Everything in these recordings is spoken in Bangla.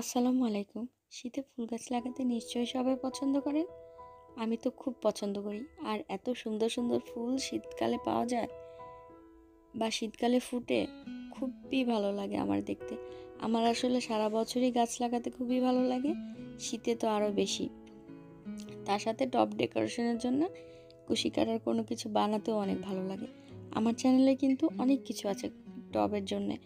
আসসালামু আলাইকুম শীতে ফুল গাছ লাগাতে নিশ্চয়ই সবাই পছন্দ করেন আমি তো খুব পছন্দ করি আর এত সুন্দর সুন্দর ফুল শীতকালে পাওয়া যায় বা শীতকালে ফুটে খুবই ভালো লাগে আমার দেখতে আমার আসলে সারা বছরই গাছ লাগাতে খুবই ভালো লাগে শীতে তো আরও বেশি তার সাথে টপ ডেকোরেশনের জন্য কুশি কাটার কোনো কিছু বানাতেও অনেক ভালো লাগে আমার চ্যানেলে কিন্তু অনেক কিছু আছে টবের জন্যে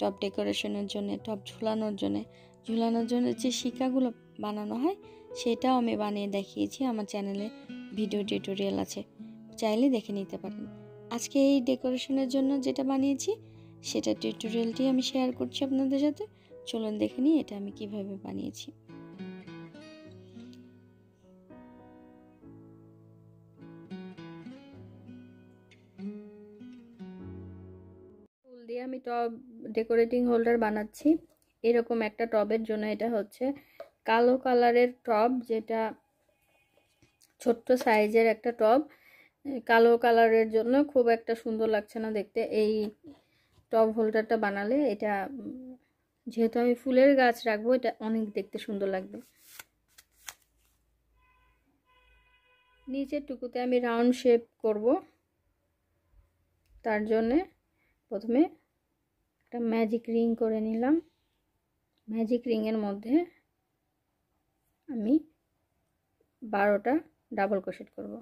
টপ ডেকোরেশনের জন্যে টপ ঝুলানোর জন্যে ঝুলানোর জন্য যে শিকাগুলো বানানো হয় সেটাও আমি বানিয়ে দেখিয়েছি আমার চ্যানেলে ভিডিও টিউটোরিয়াল আছে চাইলে দেখে নিতে পারেন আজকে এই ডেকোরেশনের জন্য যেটা বানিয়েছি সেটা টিউটোরিয়ালটি আমি শেয়ার করছি আপনাদের সাথে চলুন দেখে নিই এটা আমি কিভাবে বানিয়েছি ফুল দিয়ে আমি টপ ডেকোরেটিং হোল্ডার বানাচ্ছি এরকম একটা টবের জন্য এটা হচ্ছে কালো কালারের টব যেটা ছোট্ট সাইজের একটা টব কালো কালারের জন্য খুব একটা সুন্দর লাগছে না দেখতে এই টব হোল্ডারটা বানালে এটা যেহেতু আমি ফুলের গাছ রাখবো এটা অনেক দেখতে সুন্দর লাগবে নিচের টুকুতে আমি রাউন্ড শেপ করব তার জন্যে প্রথমে একটা ম্যাজিক রিং করে নিলাম ম্যাজিক রিংয়ের মধ্যে আমি বারোটা ডাবল ক্রোশেট করব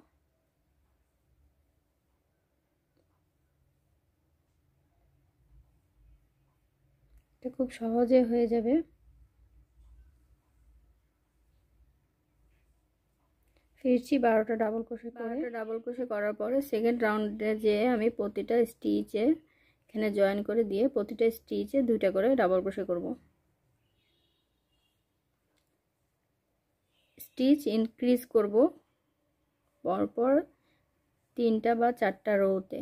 এটা খুব সহজে হয়ে যাবে ফিরছি বারোটা ডাবল ক্রোশে বারোটা ডাবল ক্রোশে করার পরে সেকেন্ড রাউন্ডে যেয়ে আমি প্রতিটা স্টিচে এখানে জয়েন করে দিয়ে প্রতিটা স্টিচে দুইটা করে ডাবল ক্রোশে করবো স্টিচ ইনক্রিজ করব পরপর তিনটা বা চারটা রোতে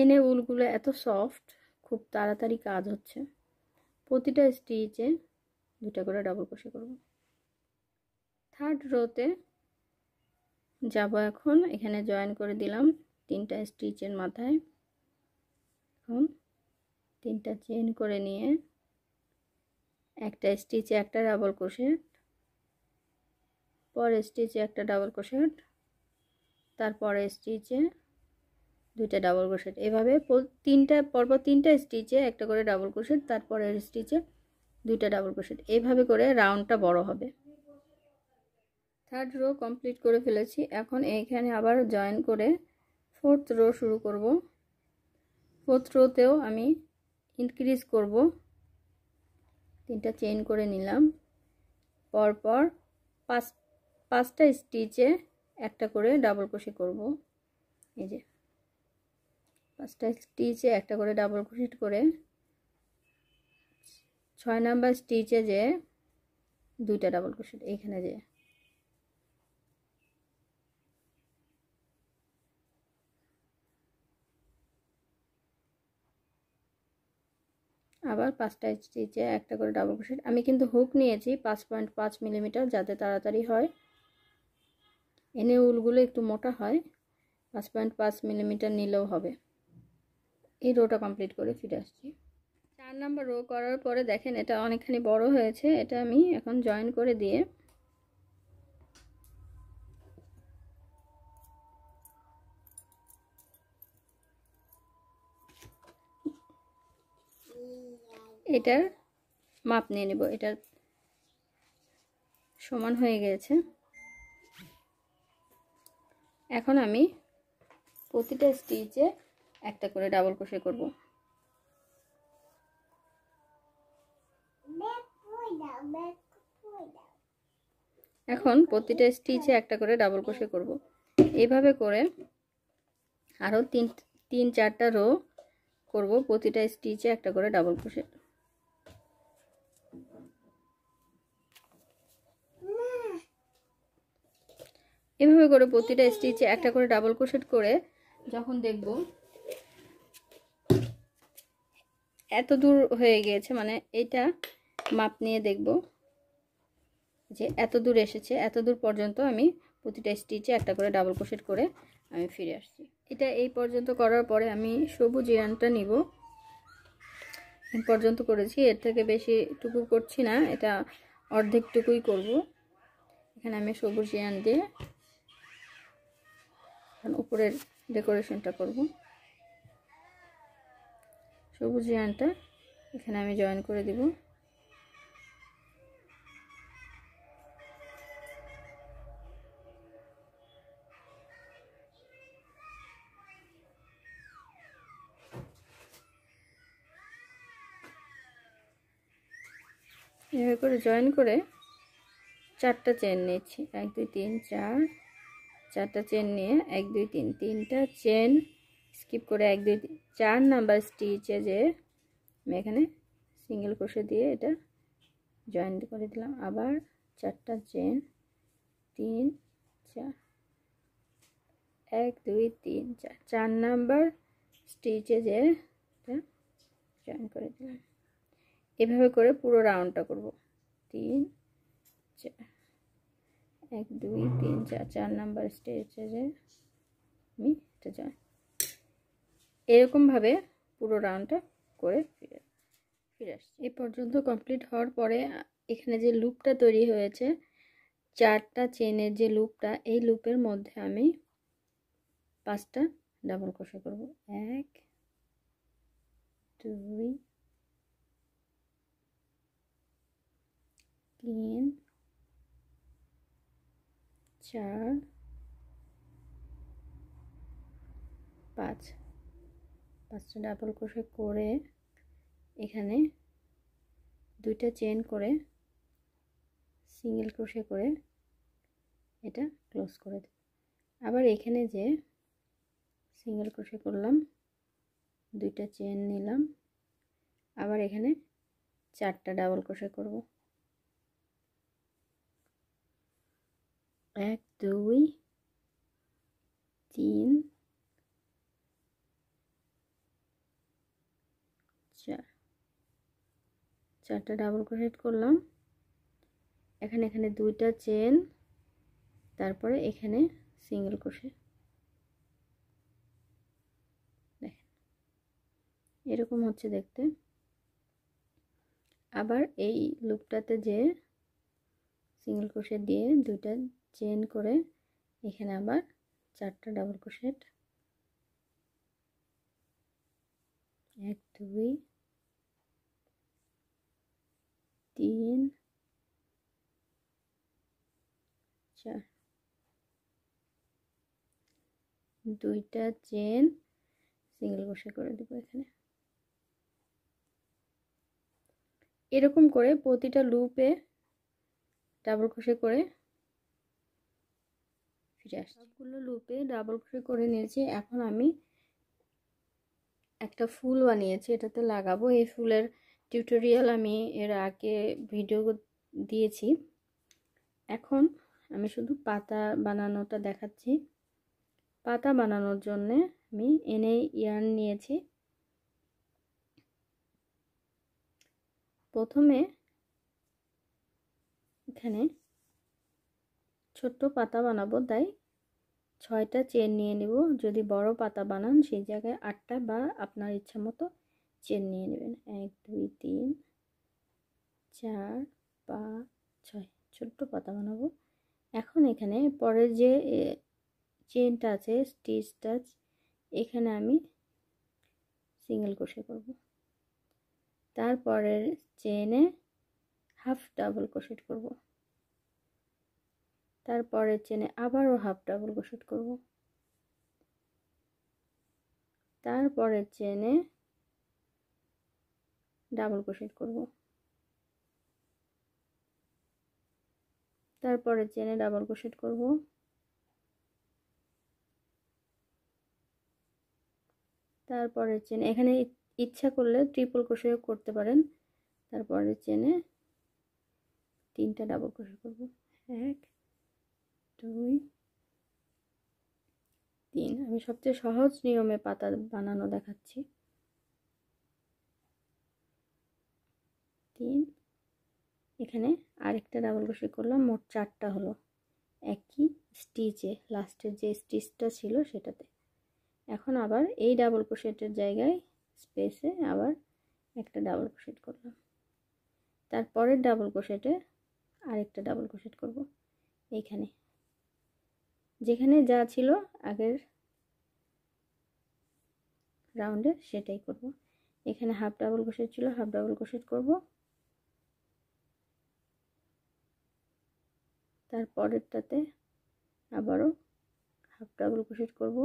এনে উলগুলো এত সফট খুব তাড়াতাড়ি কাজ হচ্ছে প্রতিটা স্টিচে দুটা করে ডাবল ক্রোশে করব থার্ড রোতে যাব এখন এখানে জয়েন করে দিলাম তিনটা স্টিচের মাথায় এখন তিনটা চেন করে নিয়ে একটা স্টিচে একটা ডাবল কোশেট পরের স্টিচে একটা ডাবল কোশেট তারপরে স্টিচে দুইটা ডাবল ক্রোশেট এভাবে তিনটা পরপর তিনটা স্টিচে একটা করে ডাবল ক্রোশেট তারপরের স্টিচে দুইটা ডাবল ক্রোশেট এভাবে করে রাউন্ডটা বড় হবে থার্ড রো কমপ্লিট করে ফেলেছি এখন এইখানে আবার জয়েন করে ফোর্থ রো শুরু করব ফোর্থ রোতেও আমি ইনক্রিজ করব তিনটা চেইন করে নিলাম পরপর পাঁচ পাঁচটা স্টিচে একটা করে ডাবল ক্রোশে করব এই যে পাঁচটা স্টিচে একটা করে ডাবল ক্রোশেট করে ছয় নাম্বার স্টিচে যে দুইটা ডাবল ক্রোশেট এইখানে যে আবার পাঁচটা স্টিচে একটা করে ডাবল ক্রোশেট আমি কিন্তু হুক নিয়েছি পাঁচ পয়েন্ট পাঁচ মিলিমিটার যাতে তাড়াতাড়ি হয় এনে উলগুলো একটু মোটা হয় পাঁচ পয়েন্ট পাঁচ মিলিমিটার নিলেও হবে এই রোটা কমপ্লিট করে ফিরে আসছি চার নাম্বার রো করার পরে দেখেন এটা অনেকখানি বড় হয়েছে এটা আমি এখন জয়েন করে দিয়ে এটার মাপ নিয়ে নেব এটার সমান হয়ে গেছে এখন আমি প্রতিটা স্টিচে একটা করে ডাবল ক্রোশে করব এখন প্রতিটা স্টিচে একটা করে ডাবল ক্রোশে করব এইভাবে করে আরও তিন তিন চারটা রো করব প্রতিটা স্টিচে একটা করে ডাবল ক্রোশে এভাবে করে প্রতিটা স্টিচে একটা করে ডাবল ক্রোশেট করে যখন দেখব এত দূর হয়ে গিয়েছে মানে এটা মাপ নিয়ে দেখব যে এত দূর এসেছে এত দূর পর্যন্ত আমি প্রতিটা স্টিচে একটা করে ডাবল ক্রোশেট করে আমি ফিরে আসছি এটা এই পর্যন্ত করার পরে আমি সবুজ ইয়ানটা নিব পর্যন্ত করেছি এর থেকে বেশি টুকু করছি না এটা অর্ধেকটুকুই করব এখানে আমি সবুজ ইয়ান দিয়ে উপরের ডেকোরেশনটা করবো সবুজ ইয়ানটা এখানে আমি জয়েন করে দিব এভাবে করে জয়েন করে চারটা চেন নিয়েছি এক দুই তিন চার চারটা চেন নিয়ে এক দুই তিন তিনটা চেন স্কিপ করে এক দুই চার নাম্বার স্টিচে যে আমি এখানে সিঙ্গেল ক্রোশে দিয়ে এটা জয়েন্ট করে দিলাম আবার চারটা চেন তিন চার এক দুই তিন চার চার নাম্বার স্টিচে যে এটা জয়েন করে দিলাম এভাবে করে পুরো রাউন্ডটা করব তিন চার এক দুই তিন চার চার নাম্বার স্টিচে যে আমি এটা জয়েন এরকমভাবে পুরো রাউন্ডটা করে ফিরে ফিরে আসছি এ পর্যন্ত কমপ্লিট হওয়ার পরে এখানে যে লুপটা তৈরি হয়েছে চারটা চেনের যে লুপটা এই লুপের মধ্যে আমি পাঁচটা ডাবল কষা করব এক দুই তিন চার পাঁচ পাঁচটা ডাবল ক্রোশে করে এখানে দুইটা চেন করে সিঙ্গেল ক্রোশে করে এটা ক্লোজ করে দেব আবার এখানে যে সিঙ্গেল ক্রোশে করলাম দুইটা চেন নিলাম আবার এখানে চারটা ডাবল ক্রোশে করব এক দুই তিন চারটা ডাবল ক্রোশেট করলাম এখানে এখানে দুইটা চেন তারপরে এখানে সিঙ্গেল ক্রোশেট দেখেন এরকম হচ্ছে দেখতে আবার এই লুপটাতে যে সিঙ্গেল ক্রোশেট দিয়ে দুইটা চেন করে এখানে আবার চারটা ডাবল ক্রোশেট এক দুই তিন আচ্ছা। দুইটা চেন সিঙ্গেল বসে করে দেবো এখানে এরকম করে প্রতিটা লুপে ডাবল ক্রোশে করে সবগুলো লুপে ডাবল ক্রোশে করে নিয়েছি এখন আমি একটা ফুল বানিয়েছি এটাতে লাগাবো এই ফুলের টিউটোরিয়াল আমি এর আগে ভিডিও দিয়েছি এখন আমি শুধু পাতা বানানোটা দেখাচ্ছি পাতা বানানোর জন্যে আমি এনে ইয়ার্ন নিয়েছি প্রথমে এখানে ছোট্ট পাতা বানাবো তাই ছয়টা চেন নিয়ে নিব যদি বড় পাতা বানান সেই জায়গায় আটটা বা আপনার ইচ্ছা মতো চেন নিয়ে নেবেন এক দুই তিন চার পাঁচ ছয় ছোট্ট পাতা বানাবো এখন এখানে পরের যে চেনটা আছে স্টিচটা এখানে আমি সিঙ্গেল ক্রোশে করব তারপরের চেনে হাফ ডাবল ক্রোশেট করব তারপরের চেনে আবারও হাফ ডাবল ক্রোশেট করব তারপরের চেনে ডাবল ক্রোশেট করব তারপরে চেনে ডাবল ক্রোশেট করব তারপরে চেনে এখানে ইচ্ছা করলে ট্রিপল ক্রোশে করতে পারেন তারপরে চেনে তিনটা ডাবল ক্রোশে করব এক দুই তিন আমি সবচেয়ে সহজ নিয়মে পাতা বানানো দেখাচ্ছি তিন এখানে আরেকটা ডাবল ক্রোশে করলাম মোট চারটা হলো একই স্টিচে লাস্টের যে স্টিচটা ছিল সেটাতে এখন আবার এই ডাবল ক্রোশেটের জায়গায় স্পেসে আবার একটা ডাবল ক্রোশেট করলাম তারপরের ডাবল ক্রোশেটে আরেকটা ডাবল ক্রোশেট করব এইখানে যেখানে যা ছিল আগের রাউন্ডে সেটাই করব এখানে হাফ ডাবল ক্রোশেট ছিল হাফ ডাবল ক্রোশেট করব তার পরেরটাতে আবারও হাফ ডাবল ক্রোশেট করব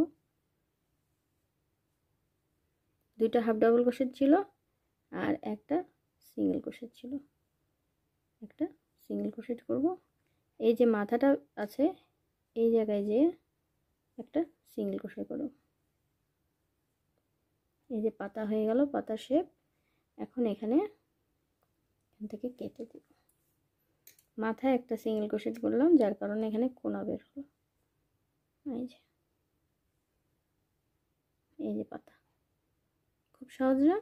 দুইটা হাফ ডাবল ক্রোশেট ছিল আর একটা সিঙ্গেল ক্রোশেট ছিল একটা সিঙ্গেল ক্রোশেট করব এই যে মাথাটা আছে এই জায়গায় যে একটা সিঙ্গেল ক্রোশেট করব এই যে পাতা হয়ে গেল পাতা শেপ এখন এখানে এখান থেকে কেটে দেবো মাথায় একটা সিঙ্গেল ক্রোশেট করলাম যার কারণে এখানে কোনা বের হলো এই যে এই যে পাতা খুব সহজ না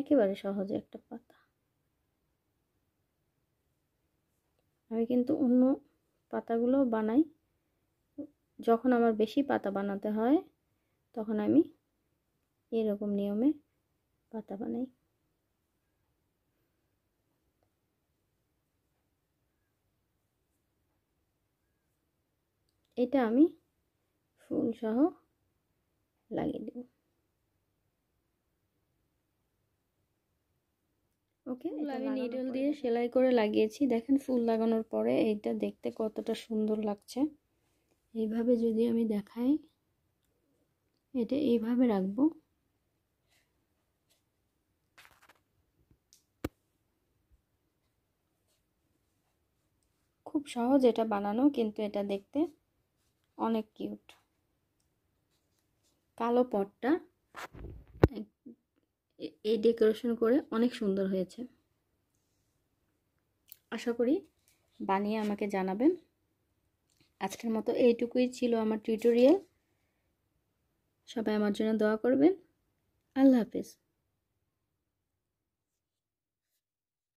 একেবারে সহজে একটা পাতা আমি কিন্তু অন্য পাতাগুলো বানাই যখন আমার বেশি পাতা বানাতে হয় তখন আমি এরকম নিয়মে পাতা বানাই এটা আমি ফুলসহ লাগিয়ে দেব ওকে আমি নিডল দিয়ে সেলাই করে লাগিয়েছি দেখেন ফুল লাগানোর পরে এইটা দেখতে কতটা সুন্দর লাগছে এইভাবে যদি আমি দেখাই এটা এইভাবে রাখবো খুব সহজ এটা বানানো কিন্তু এটা দেখতে অনেক কিউট কালো পটটা এই ডেকোরেশন করে অনেক সুন্দর হয়েছে আশা করি বানিয়ে আমাকে জানাবেন আজকের মতো এইটুকুই ছিল আমার টিউটোরিয়াল সবাই আমার জন্য দোয়া করবেন আল্লাহ হাফিজ